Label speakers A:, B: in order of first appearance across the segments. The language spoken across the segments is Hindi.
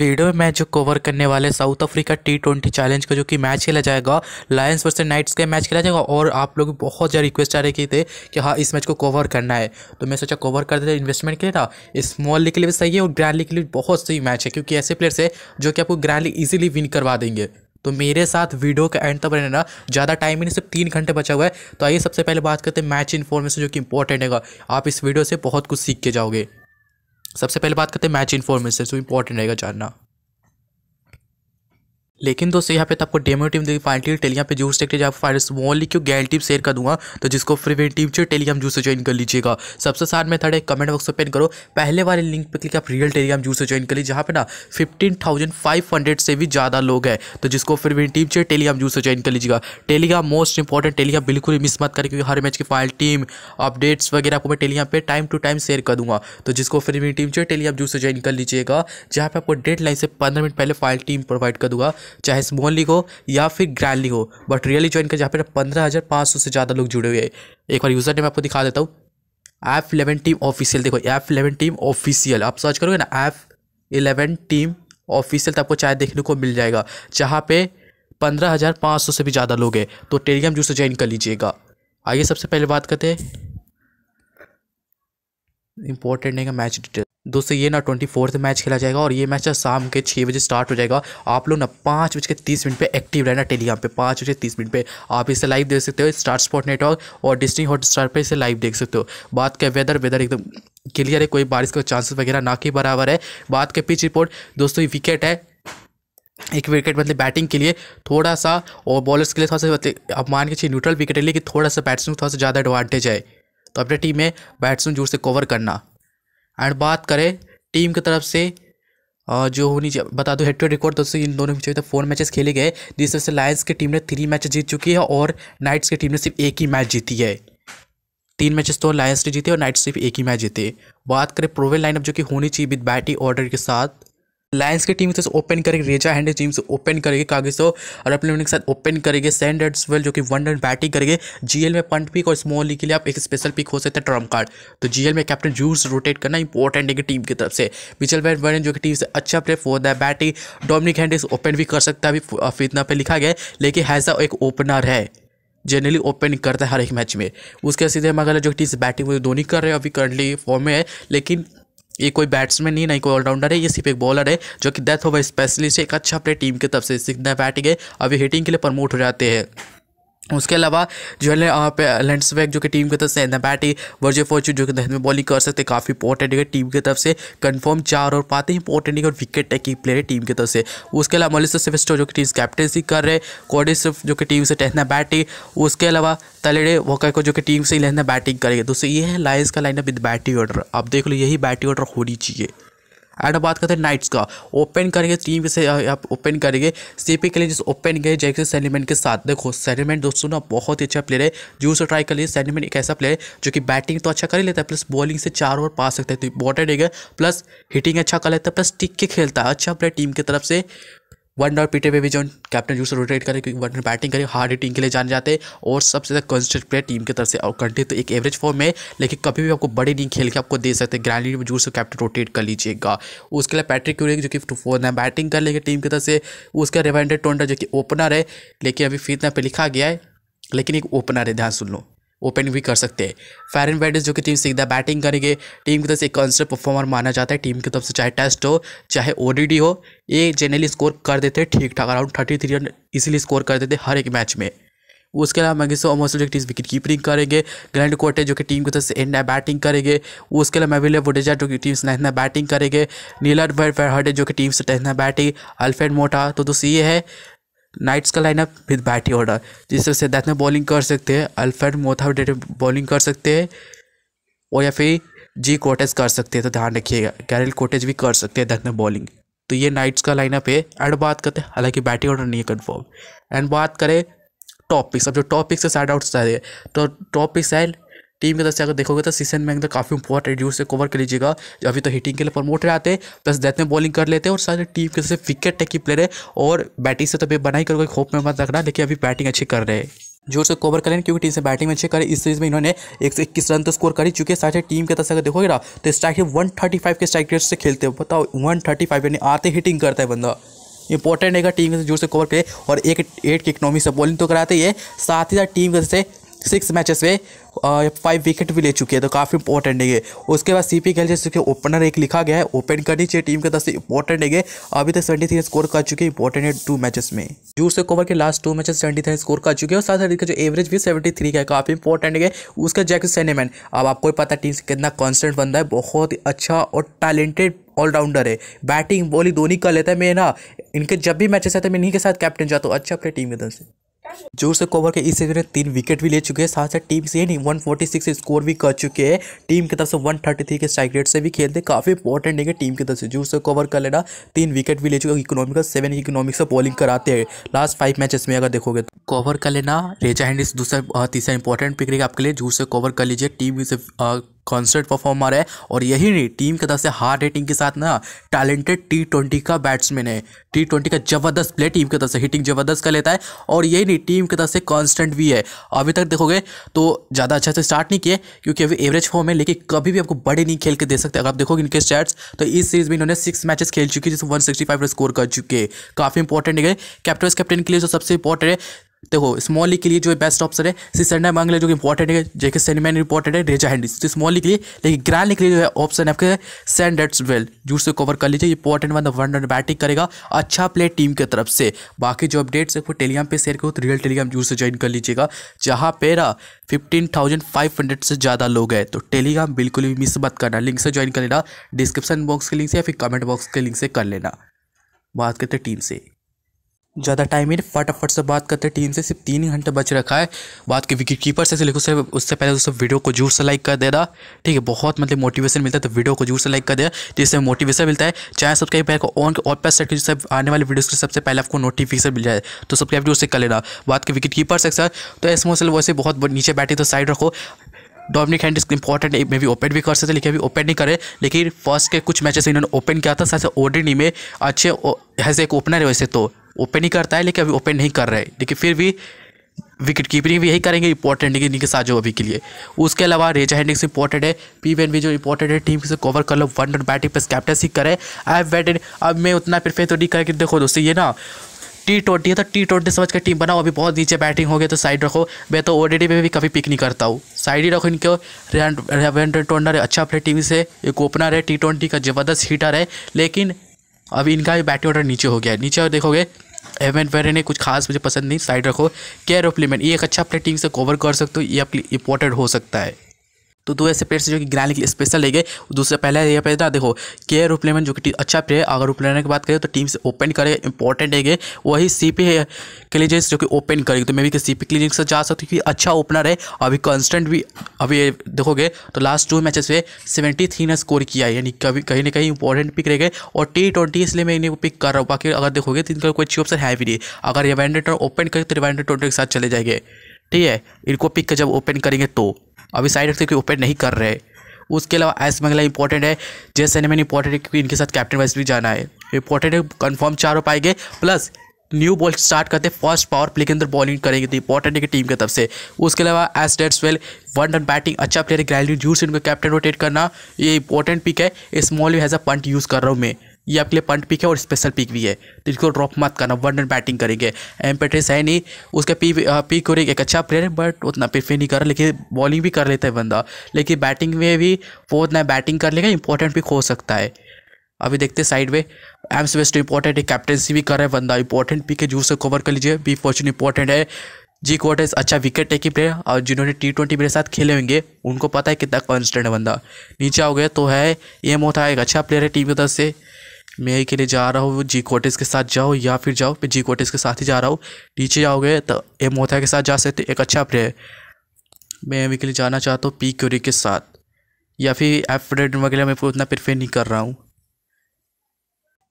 A: वीडियो में मैं जो कवर करने वाले South Africa T twenty challenge का जो कि मैच खेला जाएगा लायंस वर्सेस नाइट्स का मैच खेला जाएगा और आप लोग बहुत ज़्यादा रिक्वेस्ट आ रहे थे कि हाँ इस मैच को कवर करना है तो मैं सोचा कवर कर देते इन्वेस्टमेंट के लिए था स्मॉल लीग के लिए भी सही है और ग्रैंड लीग के लिए बहुत सही मैच है क्योंकि ऐसे प्लेयर्स है जो कि आपको ग्रैंड लीग ईजिली विन करवा देंगे तो मेरे साथ वीडियो का एंड तक बने ना ज़्यादा टाइम ही नहीं सिर्फ तीन घंटे बचा हुआ है तो आइए सबसे पहले बात करते हैं मैच इन्फॉर्मेशन जो कि इंपॉर्टेंट है आप इस वीडियो से बहुत कुछ सीख के जाओगे सबसे पहले बात करते हैं मैच इन्फॉर्मेशन सो इंपॉर्टेंट रहेगा जानना लेकिन दोस्तों यहाँ पे तो आपको डेमो टीम देगी फाइनल टीम टेलियाम पे जूस देखते आप फाइनल स्मॉल लिख गैल टीम शेयर कर दूंगा तो जिसको प्रिवेंट टीम चाहिए टेलीग्राम जूस से ज्वाइन कर लीजिएगा सबसे साथ मेथड है कमेंट बॉक्स ओपन करो पहले वाले लिंक पर क्लिक आप रियल टेलीग्राम जूस से ज्वाइन कर लीजिए जहाँ पे ना फिफ्टीन थाउजेंड फाइव हंड्रेड से भी ज़्यादा लोग हैं तो जिसको प्रिवेंट टीम चाहिए टेलीग्राम जूस से ज्वाइन कर लीजिएगा टेलीग्राम मोस्ट इंपॉर्टेंट टेलीग्राम बिल्कुल मिस मत करें क्योंकि हर मैच की फाइनल टीम अपडेट्स वगैरह आपको मैं टेलीग्राम पर टाइम टू टाइम शेयर कर दूँगा तो जिसको प्रिवेंट टीम चाहिए टेलीग्राम जूस से ज्वाइन कर लीजिएगा जहाँ पे आपको डेड लाइन से पंद्रह मिनट पहले फाइनल टीम प्रोवाइड कर दूंगा चाहे स्मॉल लीग हो या फिर ग्रैंड लीग हो बट रियली ज्वाइन कर जहाँ पर पंद्रह हज़ार सौ से ज़्यादा लोग जुड़े हुए एक बार यूज़र मैं आपको दिखा देता हूँ एफ इलेवन टीम ऑफिशियल देखो एफ इलेवन टीम ऑफिशियल आप सर्च करोगे ना एफ इलेवन टीम ऑफिशियल तो आपको चाहे देखने को मिल जाएगा जहाँ पे पंद्रह हज़ार पाँच सौ से भी ज़्यादा लोग हैं तो टेलीग्राम जूस ज्वाइन कर लीजिएगा आइए सबसे पहले बात करते हैं इंपॉर्टेंट है मैच डिटेल दोस्तों ये ना ट्वेंटी फोर्थ मैच खेला जाएगा और ये मैच शाम के छः बजे स्टार्ट हो जाएगा आप लोग ना पाँच बज के तीस मिनट पे एक्टिव रहना टेलीग्राम पे पाँच बज के तीस मिनट पे आप इसे लाइव देख सकते हो स्टार स्पॉट नेटवर्क और डिस्ट्रिक्ट हॉटस्टार पे इसे लाइव देख सकते हो बात के वेदर वेदर एकदम क्लियर है कोई बारिश का चांसेस वगैरह ना के बराबर है बात के पिच रिपोर्ट दोस्तों ये विकेट है एक विकेट मतलब बैटिंग के लिए थोड़ा सा और बॉलर्स के लिए थोड़ा सा अब मतलब आप मान के चाहिए न्यूट्रल विकेट है लेकिन थोड़ा सा बैट्समैन थोड़ा सा ज़्यादा एडवांटेज है तो अपने टीम में बैट्समैन जोर से कवर करना एंड बात करें टीम की तरफ से जो होनी चाहिए बता दो हेड टू रिकॉर्ड दोस्तों इन दोनों में तो फोर मैचेस खेले गए जिस वजह से लायंस की टीम ने थ्री मैचेस जीत चुकी है और नाइट्स की टीम ने सिर्फ एक ही मैच जीती है तीन मैचेस तो लायंस ने जीते और नाइट्स सिर्फ एक ही मैच जीते बात करें प्रोवेल लाइनअप जो कि होनी चाहिए विद बैटिंग ऑर्डर के साथ लायंस की टीम से ओपन करेगी रेजा हैंड टीम से ओपन करेगी कागजो और अपने के साथ ओपन करेंगे सेंड एड स्वेल जो कि वन रन बैटिंग करेंगे जीएल में पंट पिक और स्मॉल लीग के लिए आप एक स्पेशल पिक हो सकता है ट्रम्प कार्ड तो जीएल में कैप्टन जूस रोटेट करना इंपॉर्टेंट है कि टीम की तरफ से विचल बैट वर्न जो कि टीम से अच्छा play four the batting Dominic Hendricks open भी कर सकता है अभी फितना पे लिखा गया लेकिन हैजा एक ओपनर है जनरली ओपन करता है हर एक मैच में उसके सीधे मगर जो टीम से बैटिंग वो दोनों कर रहे हैं अभी करंटली फॉर्म में है लेकिन ये कोई बैट्समैन ही नहीं कोई ऑलराउंडर है ये सिर्फ एक बॉलर है जो कि डेथ ओवर स्पेशलिस्ट एक अच्छा अपने टीम की तरफ से सीखना बैटिंग है अभी हिटिंग के लिए प्रमोट हो जाते हैं उसके अलावा जो है आप पे जो कि टीम की तरफ से नबैटी वर्जे फॉर्चू जो कि दहन में बॉलिंग कर सकते काफ़ी इंपॉर्टेंट है टीम की तरफ से कंफर्म चार और पाते ही इंपॉर्टेंट और विकेट टेकिंग प्लेयर है टीम की तरफ से उसके अलावा मलिस सेवेस्टो जो कि टीम कैप्टनसी कर रहे कोडी सिर्फ जो कि टीम से टहना बैटिंग उसके अलावा तलेडे वोका को जो कि टीम से ही लहना बैटिंग करेंगे दोस्तों ये है लाइन्स का लाइनअप विद बैटिंग ऑर्डर आप देख लो यही बैटिंग ऑर्डर होनी चाहिए एंड बात करते हैं नाइट्स का ओपन करेंगे टीम से आप ओपन करेंगे सीपी के लिए जिस ओपन गए जैसे सैनिमेंट के साथ देखो सैनिमेंट दोस्तों ना बहुत ही अच्छा प्लेयर है जूस ट्राई कर लिए सैनिमेंट एक ऐसा प्लेयर है जो कि बैटिंग तो अच्छा कर ही लेता है प्लस बॉलिंग से चार ओवर पा सकते हैं तो इंपॉर्टेंट है प्लस हिटिंग अच्छा कर लेता है प्लस टिक के खेलता है अच्छा प्लेयर टीम की तरफ से वन डॉट पीटे पे भी जो कैप्टन यूसर रोटेट करे क्योंकि वन बैटिंग करे हार्ड हिटिंग के लिए जाने जाते हैं और सबसे ज़्यादा कंस्टेंट प्लेयर टीम की तरफ से और कंटे तो एक एवरेज फॉर्म है लेकिन कभी भी आपको बड़ी नहीं खेल के आपको दे सकते हैं ग्रैंड में जूसर कैप्टन रोटेट कर लीजिएगा उसके लिए पैट्रिक क्यूरिंग जो कि फोर बैटिंग कर लेगी टीम की तरफ से उसका रेवेंडर टोंडा जो कि ओपनर है लेकिन अभी फीतना पर लिखा गया है लेकिन एक ओपनर है ध्यान सुन लो ओपन भी कर सकते हैं फैरन वेडिस जो कि टीम सीधा बैटिंग करेंगे टीम की तरफ से एक कंसर्ट परफॉर्मर माना जाता है टीम की तरफ से चाहे टेस्ट हो चाहे ओ हो ये जनरली स्कोर कर देते हैं ठीक ठाक अराउंड थर्टी थ्री रन इसीलिए स्कोर कर देते हर एक मैच में उसके अलावा मैगिसो अमोसल जो टीम विकेट कीपिंग करेंगे ग्लैंड कोटे जो कि टीम की तरफ से एंड बैटिंग करेंगे उसके अलावा मेविले वोडेजा जो कि टीम से नहना बैटिंग करेंगे नीलर वर्ड जो कि टीम से टहना बैटिंग अल्फेड मोटा तो दोस्तों ये है नाइट्स का लाइनअप विद बैटिंग ऑर्डर जिस तरह से दैथ में बॉलिंग कर सकते हैं अल्फ्रेड मोथावडेट बॉलिंग कर सकते हैं और या फिर जी कोटेज कर सकते हैं तो ध्यान रखिएगा गैरल कोटेज भी कर सकते हैं दैथ में बॉलिंग तो ये नाइट्स का लाइनअप है एंड बात करते हैं हालांकि बैटिंग ऑर्डर नहीं है कन्फर्म एंड बात करें टॉप पिक्स अब जो टॉप पिक्स से साइड आउट तो टॉप पिक्स है टीम की तरफ से अगर देखोगे तो सीसन मैंगदर काफ़ी बहुत रिड्यूस से कवर कर लीजिएगा अभी तो हिटिंग के लिए प्रमोटर आते प्लस डेथ में बॉलिंग कर लेते हैं और सारे टीम की तरफ से विकेट टेकी प्लेयर है और बैटिंग से तो भी बनाई करोगे होप में मत रखना लेकिन अभी बैटिंग अच्छी कर रहे हैं जोर से कवर करें क्योंकि टीम से बैटिंग में अच्छे करें इस सीरीज में इन्होंने एक सौ इक्कीस रन तो स्कोर कर ही चुके साथ ही टीम के तरफ से अगर देखोगे ना तो स्ट्राइक वन थर्टी फाइव के स्ट्राइक रेट से खेलते हो बताओ वन थर्टी फाइव यानी आते हिटिंग करता है बंदा इंपॉर्टेंट है टीम के जोर से कवर करे और एक एट की इकनॉमी से बॉलिंग तो कराते हैं साथ ही साथ टीम के से सिक्स मैचेस में फाइव विकेट भी ले चुके हैं तो काफ़ी इंपॉर्टेंट है ये उसके बाद सी पी जैसे कि ओपनर एक लिखा गया है ओपन करनी चाहिए टीम के तरफ से इंपॉर्टेंट है ये अभी तक सेवेंटी थ्री स्कोर कर चुके हैं इंपॉर्टेंट है टू मैचेस में जूस कोवर के last two matches seventy three score कर चुके हैं और साथ जो एवरेज भी सेवेंटी थ्री का है काफ़ी इंपॉर्टेंट है उसका जैक सैनेमैन अब आपको पता टीम कितना कॉन्स्टेंट बनता है बहुत ही अच्छा और टैलेंटेड ऑलराउंडर है बैटिंग बॉलिंग दोनों कर लेता है मैं ना इनके जब भी मैचेस आते हैं मैं इन्हीं के साथ कैप्टन जाता हूँ अच्छा अपने टीम के तरफ से जोर से कोवर के इस सीजन में तीन विकेट भी ले चुके हैं साथ साथ टीम से नहीं 146 स्कोर भी कर चुके हैं टीम की तरफ से 133 के स्ट्राइक रेट से भी खेलते हैं काफ़ी इंपॉर्टेंट है टीम की तरफ से जोर से कवर कर लेना तीन विकेट भी ले चुके इकोनॉमिकल सेवन इकोनॉमिक से बॉलिंग कराते हैं लास्ट फाइव मैचेस में अगर देखोगे तो कवर कर लेना रेजा हैंडिस दूसरा तीसरा इंपॉर्टेंट पिक रहेगा आपके लिए जोर से कवर कर लीजिए टीम से कॉन्सर्ट परफॉर्मर है और यही नहीं टीम की तरफ से हार्ड हिटिंग के साथ ना टैलेंटेड टी ट्वेंटी का बैट्समैन है टी ट्वेंटी का जबरदस्त प्ले टीम की तरफ से हिटिंग जबरदस्त कर लेता है और यही नहीं टीम की तरफ से कॉन्स्टेंट भी है अभी तक देखोगे तो ज़्यादा अच्छा से स्टार्ट नहीं किए क्योंकि अभी एवरेज फॉर्म है लेकिन कभी भी आपको बड़े नहीं खेल के दे सकते अगर आप देखोगे इनके स्टैट्स तो इस सीरीज में इन्होंने सिक्स मैचेस खेल चुके जिसमें वन सिक्सटी फाइव स्कोर कर चुके काफ़ी इंपॉर्टेंट है कैप्टन कैप्टन के लिए जो सबसे इंपॉर्टेंट है देखो स्मॉल लीग के लिए जो बेस्ट ऑप्शन है मांग मांगले जो इंपॉर्टेंट है जेके सेनमैन इंपॉर्टेंट है रेजा हैंडी तो स्मॉल लीग के लिए लेकिन ग्रैंड लीग के लिए जो है ऑप्शन आपके आपके सैंडर्स वेल जूट से कवर कर लीजिए important one one run batting करेगा अच्छा प्ले टीम की तरफ से बाकी जो अपडेट्स है वो टेलीग्राम पर शेयर करो तो रियल टेलीग्राम जूट से ज्वाइन कर लीजिएगा जहाँ पे ना फिफ्टीन थाउजेंड फाइव हंड्रेड से ज़्यादा लोग हैं तो टेलीग्राम बिल्कुल भी मिस मत करना लिंक से ज्वाइन कर लेना डिस्क्रिप्शन बॉक्स के लिंक से या फिर कमेंट बॉक्स के लिंक से कर लेना बात करते टीम से ज़्यादा टाइम ही फटाफट से बात करते टीम से सिर्फ तीन ही घंटे बच रखा है बात के विकेट कीपर से लेकिन उससे उससे पहले उससे वीडियो को जोर से लाइक कर देना ठीक है बहुत मतलब मोटिवेशन मिलता है तो वीडियो को जोर से लाइक कर देना जिससे तो मोटिवेशन मिलता है चाहे सबके पैर को ऑन और पैस सेट जिससे आने वाले वीडियोज़ के सबसे पहले आपको नोटिफिकेशन मिल जाए तो सबके वीडियो से कर लेना बात के विकेट कीपर से सर तो ऐसे मोसल वैसे बहुत नीचे बैठे तो साइड रखो डोमिनिक हैंड इंपॉर्टेंट मे भी ओपन भी कर सकते लेकिन अभी ओपन नहीं करे लेकिन फर्स्ट के कुछ मैचेस इन्होंने ओपन किया था साथ ओडिनी में अच्छे हैज़ एक ओपनर है वैसे तो ओपन ही करता है लेकिन अभी ओपन नहीं कर रहे लेकिन फिर भी विकेट कीपिंग भी यही करेंगे इंपॉर्टेंट है इनके साथ जो अभी के लिए उसके अलावा रेजा हैंडिंग्स इंपॉर्टेंट है पी वी जो इंपॉर्टेंट है टीम से कवर कर लो वन रन बैटिंग पर सी करे आई बैटेड अब मैं उतना प्रिफेयर तो नहीं करके देखो दोस्तों ये ना टी ट्वेंटी है तो टी ट्वेंटी समझ कर टीम बनाओ अभी बहुत नीचे बैटिंग हो गई तो साइड रखो मैं तो ओडीडी में भी कभी पिक नहीं करता हूँ साइड ही रखो इनको रेवेंडर टोनर अच्छा प्लेयर टीम से एक ओपनर है टी ट्वेंटी का ज़बरदस्त हीटर है लेकिन अभी इनका भी बैटरी ऑर्डर नीचे हो गया है नीचे और देखोगे वेरे ने कुछ खास मुझे पसंद नहीं साइड रखो केयर ऑफ लिमेंट ये एक अच्छा अपने टीम से कवर कर सकते हो ये इंपॉर्टेंट हो सकता है तो दो ऐसे प्लेयर्स जो कि गिराने के लिए स्पेशल ले गए दूसरा पहला यह प्लेयर था देखो के रुप्लेमन जो कि अच्छा प्लेयर अगर रुप्लेमन की बात करें तो टीम से ओपन करें इंपॉर्टेंट है वही सी पी के लिए जो कि ओपन करेगी तो मे भी सी पी क्लिनिक से जा हूँ क्योंकि अच्छा ओपनर है अभी कंस्टेंट भी अभी देखोगे तो लास्ट टू मैचेस में सेवेंटी थ्री ने स्कोर किया है यानी कभी कहीं ना कहीं इंपॉर्टेंट पिक रह गए और टी ट्वेंटी इसलिए मैं इन्हें पिक कर रहा हूँ बाकी अगर देखोगे तो इनका कोई अच्छी ऑप्शन है भी नहीं अगर रिवाइंडर ओपन करें तो रिवाइंडर ट्वेंटी के साथ चले जाएंगे ठीक है इनको पिक जब ओपन करेंगे तो अभी साइड रखते क्योंकि ओपन नहीं कर रहे उसके अलावा एस मंगला इंपॉर्टेंट है जैसे एनिमन इंपॉर्टेंट है क्योंकि इनके साथ कैप्टन वाइस भी जाना है इंपॉर्टेंट है कन्फर्म चार हो पाएंगे प्लस न्यू बॉल स्टार्ट करते फर्स्ट पावर प्ले के अंदर बॉलिंग करेंगे तो इंपॉर्टेंट है कि टीम की तरफ से उसके अलावा एस डेट्स वेल वन रन बैटिंग अच्छा प्लेयर है ग्रैंड यूज इनको कैप्टन रोटेट करना ये इंपॉर्टेंट पिक है small has a punt use कर रहा हूँ मैं ये आपके लिए पंट पिक है और स्पेशल पिक भी है तो इसको ड्रॉप मत करना वन रन बैटिंग करेंगे एम पेट्रेस है नहीं उसका पी पिक और एक अच्छा प्लेयर है बट उतना पिक नहीं कर रहा लेकिन बॉलिंग भी कर लेता है बंदा लेकिन बैटिंग में भी वो उतना बैटिंग कर लेगा इंपॉर्टेंट पिक हो सकता है अभी देखते हैं साइड में एम्स वेस्ट इंपॉर्टेंट है कैप्टनसी भी कर रहा है बंदा इंपॉर्टेंट पिक है जूस से कवर कर लीजिए बी फॉर्चून इंपॉर्टेंट है जी कोटेस अच्छा विकेट टेकी प्लेयर और जिन्होंने टी ट्वेंटी मेरे साथ खेले होंगे उनको पता है कितना कॉन्स्टेंट है बंदा नीचे आओगे तो है एम होता है एक अच्छा प्लेयर है टीम की तरफ से मैं के लिए जा रहा हूँ जी कोटेज के साथ जाओ या फिर जाओ मैं जी कोटेज के साथ ही जा रहा हूँ नीचे जाओगे तो ए मोथा के साथ जा सकते एक अच्छा प्ले मैं एम के लिए जाना चाहता हूँ पी क्यूरी के साथ या फिर एफ वगैरह मैं उतना प्रेफर नहीं कर रहा हूँ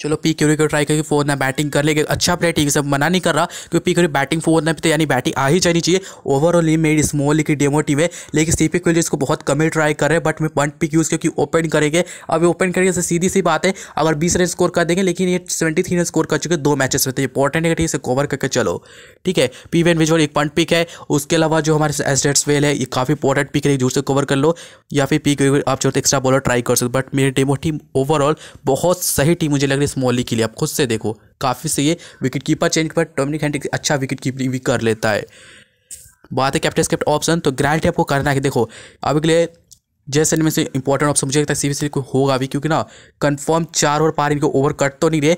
A: चलो पी क्यूरी को ट्राई करके फोर ना बैटिंग कर लेगा अच्छा प्लेयर ठीक से मना नहीं कर रहा क्योंकि पी क्यूरी बैटिंग फोर ना तो यानी बैटिंग आ ही जानी चाहिए ओवरऑल ही मेरी स्मॉल की डेमो टीम है लेकिन सी पी क्यूरी इसको बहुत कम ही ट्राई कर रहे हैं बट मैं पंट पिक यूज क्योंकि ओपन करेंगे अब ओपन करेंगे तो सीधी सी बात है अगर बीस रन स्कोर कर देंगे लेकिन ये सेवेंटी थ्री रन स्कोर कर चुके दो मैचेस में तो इंपॉर्टेंट है इसे कवर करके चलो ठीक है पी वेन विजोल एक पंट पिक है उसके अलावा जो हमारे एसडेट्स वेल है ये काफ़ी इंपॉर्टेंट पिक है दूर से कवर कर लो या फिर पी क्यूरी आप जो एक्स्ट्रा बॉलर ट्राई कर सकते बट मेरी डेमो टीम ओवरऑल बहुत सही टीम मुझे लग रही है इस मोली के लिए आप खुद से देखो काफ़ी से ये विकेट कीपर चेंज पर डोमिनिक हैंड्रिक अच्छा विकेट कीपिंग भी कर लेता है बात है कैप्टन कैप्ट ऑप्शन तो ग्रैंड को करना है देखो अब के लिए जैसे में से इंपॉर्टेंट ऑप्शन मुझे लगता है सीबीसी को होगा भी क्योंकि ना कंफर्म चार ओवर पार इनको ओवर कट तो नहीं रहे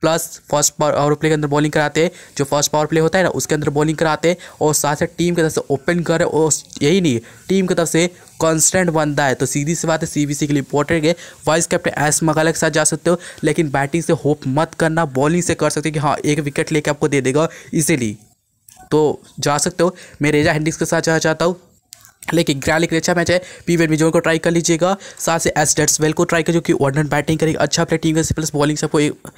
A: प्लस फर्स्ट पावर प्ले के अंदर बॉलिंग कराते हैं जो फर्स्ट पावर प्ले होता है ना उसके अंदर बॉलिंग कराते हैं और साथ ही टीम की तरफ से ओपन कर और यही नहीं टीम की तरफ से कॉन्स्टेंट बनता है तो सीधी सी बात है सीबीसी के लिए इंपॉर्टेंट है वाइस कैप्टन एस मगाला के साथ जा सकते हो लेकिन बैटिंग से होप मत करना बॉलिंग से कर सकते हो कि हाँ एक विकेट लेके आपको दे देगा इसीलिए तो जा सकते हो मैं रेजा हैंडिक्स के साथ जाना चाहता हूँ लेकिन ग्रैलिक के अच्छा मैच है पी वेन मिजोर को ट्राई कर लीजिएगा साथ से एस डेट्स वेल को ट्राई करिए जो कि ऑर्डन बैटिंग करेगी अच्छा प्ले टीम से प्लस बॉलिंग से आपको एक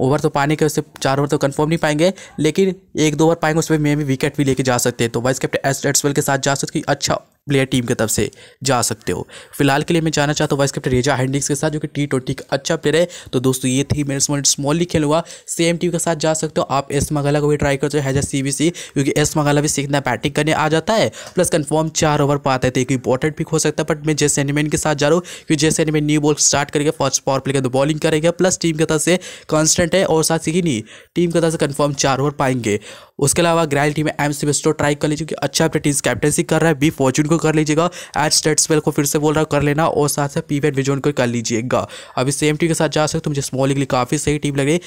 A: ओवर तो पाने के उससे चार ओवर तो कंफर्म नहीं पाएंगे लेकिन एक दो ओवर पाएंगे उसमें मे भी विकेट भी लेके जा सकते हैं तो वाइस कैप्टन एस एट्सवेल के साथ जा सकते अच्छा प्लेयर टीम की तरफ से जा सकते हो फिलहाल के लिए मैं जाना चाहता हूँ वाइस कैप्टन रेजा हैंडिक्स के साथ जो कि टी ट्वेंटी का अच्छा प्लेयर है तो दोस्तों ये थी मेरे स्मॉल स्मॉली खेल हुआ सेम टीम के साथ जा सकते हो आप एस मगाला को भी ट्राई करते हो हैजा सी बी सी क्योंकि एस मगाला भी सीखना बैटिंग करने आ जाता है प्लस कन्फर्म चार ओवर पाते थे एक इंपॉर्टेंट पिक हो सकता है बट मैं जैसे एनिमेन के साथ जा रहा हूँ क्योंकि जैसे एनिमेन न्यू बॉल स्टार्ट करेगा फर्स्ट पावर प्ले कर तो बॉलिंग करेगा प्लस टीम की तरफ से कॉन्स्टेंट है और साथ ही नहीं टीम की तरफ से कन्फर्म चार ओवर पाएंगे उसके अलावा ग्रैल टीम एम सी ट्राई कर लीजिए क्योंकि अच्छा अपने टीम कैप्टनसी कर रहा है बी फॉर्चून को कर लीजिएगा एच स्पेल को फिर से बोल रहा कर लेना और साथ साथ पीवेट विजोन को कर लीजिएगा अभी सेम टीम के साथ जा सकते हो मुझे स्मॉल लीग काफ़ी सही टीम लग रही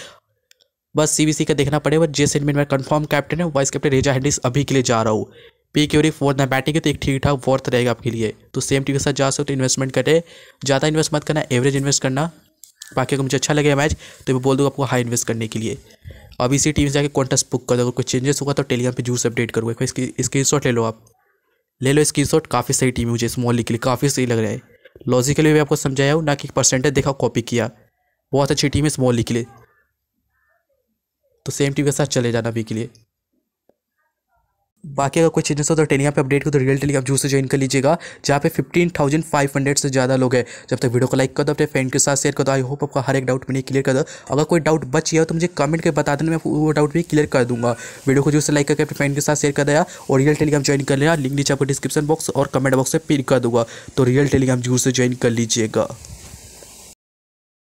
A: बस सी का देखना पड़ेगा जे सी में कन्फर्म कैप्टन है वाइस कैप्टन रेजा हैंडिस अभी के लिए जा रहा हूँ पी क्यूरी फोर्थ ना बैटिंग तो एक ठीक ठाक फोर्थ रहेगा आपके लिए तो सेम टीम के साथ जा सकते हो इन्वेस्टमेंट करें ज़्यादा इन्वेस्ट मत करना एवरेज इन्वेस्ट करना बाकी अगर मुझे अच्छा लगे मैच तो मैं बोल दूँगा आपको हाई इन्वेस्ट करने के लिए अब इसी टीम से जाकर कॉन्टेस्ट बुक कर दो अगर कोई चेंजेस होगा तो टेलीग्राम पे जूस अपडेट करूँगा इसकी स्क्रीन शॉट ले लो आप ले लो शॉट काफ़ी सही टीम मुझे स्मॉल लीग के लिए काफ़ी सही लग रहा है लॉजिकली मैं आपको समझाया हूँ ना कि परसेंटेज देखा कॉपी किया बहुत अच्छी टीम है स्मॉल लीग के लिए तो सेम टीम के साथ चले जाना अभी के लिए बाकी अगर कोई चेंजेस हो तो टेलीग्राम पे अपडेट को तो रियल टेलीग्राम जूस से ज्वाइन कर लीजिएगा जहाँ पे फिफ्टीन थाउजेंड फाइव हंड्रेड से ज़्यादा लोग हैं जब तक वीडियो को लाइक कर दो अपने फ्रेंड के साथ शेयर कर दो आई होप आपका हर एक डाउट मैंने क्लियर कर दो अगर कोई डाउट बच गया तो मुझे कमेंट कर बता देना मैं वो डाउट भी क्लियर कर दूंगा वीडियो को जो से लाइक करके अपने फ्रेंड के साथ शेयर कर दिया और रियल टेलीग्राम ज्वाइन कर लिया लिंक नीचे आपको डिस्क्रिप्शन बॉक्स और कमेंट बॉक्स से पिन कर दूंगा तो रियल टेलीग्राम जूस से ज्वाइन कर लीजिएगा